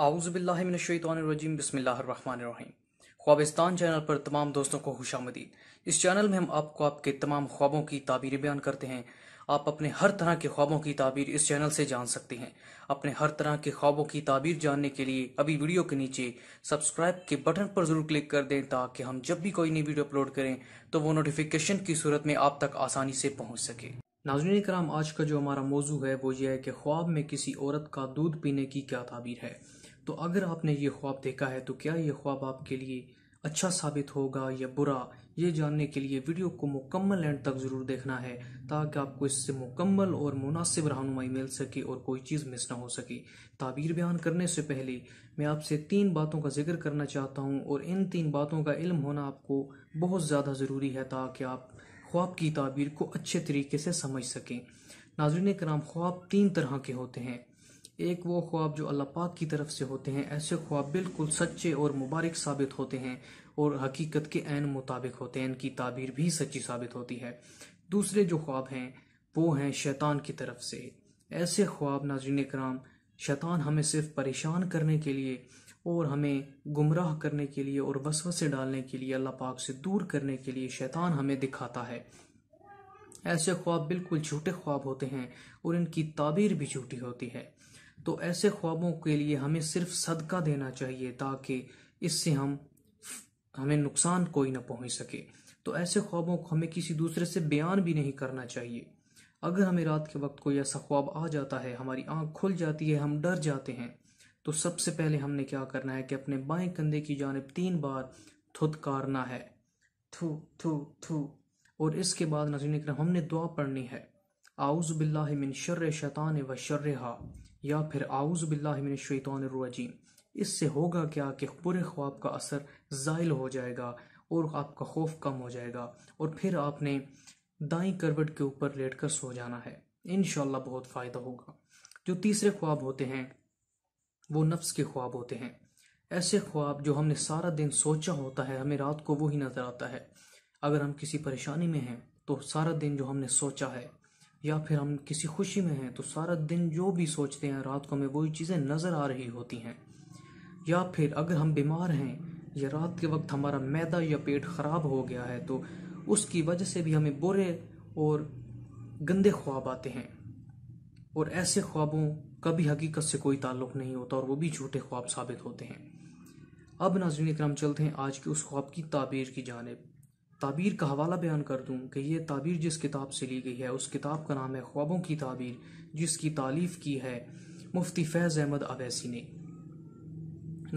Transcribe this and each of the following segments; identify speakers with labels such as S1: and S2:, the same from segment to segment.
S1: आउज़बिल्लिमिनशैतरजीम बसमीम ख्वाबिस्तान चैनल पर तमाम दोस्तों को खुश आमदीद इस चैनल में हम आपको आपके तमाम ख्वाबों की ताबीरें बयान करते हैं आप अपने हर तरह के ख्वाबों की ताबीर इस चैनल से जान सकते हैं अपने हर तरह के ख्वाबों की ताबीर जानने के लिए अभी वीडियो के नीचे सब्सक्राइब के बटन पर ज़रूर क्लिक कर दें ताकि हम जब भी कोई नई वीडियो अपलोड करें तो वो नोटिफिकेशन की सूरत में आप तक आसानी से पहुँच सके नाजरीन कराम आज का जो हमारा मौजू है वो ये है कि ख्वाब में किसी औरत का दूध पीने की क्या ताबीर है तो अगर आपने ये ख्वाब देखा है तो क्या ये ख्वाब आपके लिए अच्छा साबित होगा या बुरा ये जानने के लिए वीडियो को मुकम्मल एंड तक ज़रूर देखना है ताकि आपको इससे मुकम्मल और मुनासिब रहनुमाई मिल सके और कोई चीज़ मिस ना हो सके ताबीर बयान करने से पहले मैं आपसे तीन बातों का जिक्र करना चाहता हूँ और इन तीन बातों का इल्म होना आपको बहुत ज़्यादा ज़रूरी है ताकि आप ख्वाब की ताबीर को अच्छे तरीके से समझ सकें नाजरन कराम ख्वाब तीन तरह के होते हैं एक वो ख्वाब जो अल्लाह पाक की तरफ से होते हैं ऐसे ख्वाब बिल्कुल सच्चे और मुबारक साबित होते हैं और हकीकत के एन मुताबिक होते हैं इनकी ताबीर भी सच्ची साबित होती है दूसरे जो ख्वाब हैं वो हैं शैतान की तरफ से ऐसे ख्वाब नाजरन कराम शैतान हमें सिर्फ परेशान करने के लिए और हमें गुमराह करने के लिए और वसवसे डालने के लिए अल्लाह पाक से दूर करने के लिए शैतान हमें दिखाता है ऐसे ख्वाब बिल्कुल झूठे ख्वाब होते हैं और इनकी ताबीर भी झूठी होती है तो ऐसे ख्वाबों के लिए हमें सिर्फ सदका देना चाहिए ताकि इससे हम हमें नुकसान कोई ना पहुंच सके तो ऐसे ख्वाबों को हमें किसी दूसरे से बयान भी नहीं करना चाहिए अगर हमें रात के वक्त कोई ऐसा ख्वाब आ जाता है हमारी आंख खुल जाती है हम डर जाते हैं तो सबसे पहले हमने क्या करना है कि अपने बाएं कंधे की जानब तीन बार थुतकारना है थू थू थू और इसके बाद नजर हमने दुआ पढ़नी है आउज़ बिल्ला मिन शर्र शैतान व शर्र हा या फिर आउज़बिल्लाशैतरजीम इससे होगा क्या कि बुरे ख्वाब का असर ज़ाइल हो जाएगा और आपका खौफ कम हो जाएगा और फिर आपने दाई करवट के ऊपर लेट कर सो जाना है इन बहुत फ़ायदा होगा जो तीसरे ख्वाब होते हैं वो नफ्स के ख्वाब होते हैं ऐसे ख्वाब जो हमने सारा दिन सोचा होता है हमें रात को वो ही नज़र आता है अगर हम किसी परेशानी में हैं तो सारा दिन जो हमने सोचा है या फिर हम किसी खुशी में हैं तो सारा दिन जो भी सोचते हैं रात को हमें वही चीज़ें नज़र आ रही होती हैं या फिर अगर हम बीमार हैं या रात के वक्त हमारा मैदा या पेट ख़राब हो गया है तो उसकी वजह से भी हमें बुरे और गंदे ख्वाब आते हैं और ऐसे ख्वाबों का भी हकीकत से कोई ताल्लुक नहीं होता और वो भी झूठे ख्वाब साबित होते हैं अब नाजरीन इक्राम चलते हैं आज के उस ख्वाब की ताबीर की जानब ताबीर का हवाला बयान कर दूँ कि यह ताबीर जिस किताब से ली गई है उस किताब का नाम है ख्वाबों की ताबीर जिसकी तालीफ की है मुफ्ती फैज़ अहमद अवैसी ने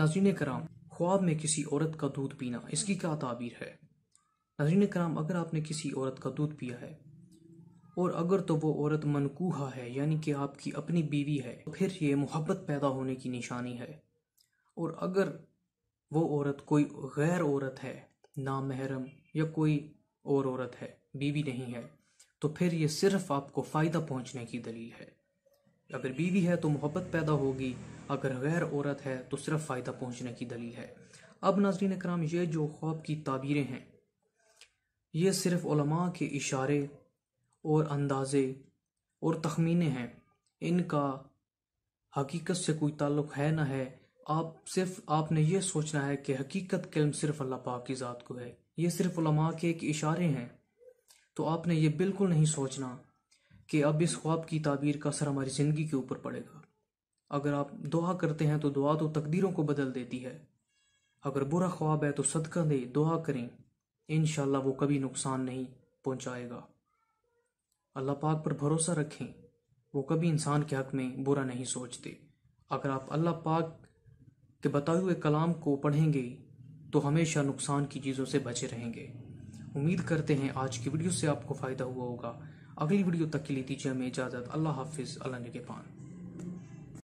S1: नाजीन कराम ख्वाब में किसी औरत का दूध पीना इसकी क्या ताबीर है नाजीन कराम अगर आपने किसी औरत का दूध पिया है और अगर तो वो औरत मनकूहा है यानी कि आपकी अपनी बीवी है तो फिर ये मोहब्बत पैदा होने की निशानी है और अगर वो औरत कोई गैर औरत है नामहरम या कोई और औरत है बीवी नहीं है तो फिर ये सिर्फ आपको फ़ायदा पहुंचने की दलील है अगर बीवी है तो मोहब्बत पैदा होगी अगर गैर औरत है तो सिर्फ फ़ायदा पहुंचने की दलील है अब नाजरीन कराम ये जो ख्वाब की ताबीरें हैं ये सिर्फ उलमा के इशारे और अंदाज़े और तखमीने हैं इनका हकीकत से कोई ताल्लुक़ है ना है आप सिर्फ आपने ये सोचना है कि हकीकत कलम सिर्फ अल्लाह पाक की ज़ात को है ये सिर्फ उलमा के एक इशारे हैं तो आपने ये बिल्कुल नहीं सोचना कि अब इस ख्वाब की ताबीर का असर हमारी ज़िंदगी के ऊपर पड़ेगा अगर आप दुआ करते हैं तो दुआ तो तकदीरों को बदल देती है अगर बुरा ख्वाब है तो सदका दे दुआ करें इन वो कभी नुकसान नहीं पहुंचाएगा अल्लाह पाक पर भरोसा रखें वो कभी इंसान के हक में बुरा नहीं सोचते अगर आप अल्लाह पाक कि बताए हुए कलाम को पढ़ेंगे तो हमेशा नुकसान की चीज़ों से बचे रहेंगे उम्मीद करते हैं आज की वीडियो से आपको फ़ायदा हुआ होगा अगली वीडियो तक के लिए दीजिए हमें इजाज़त अल्लाह हाफिज़ अल्लाह के पान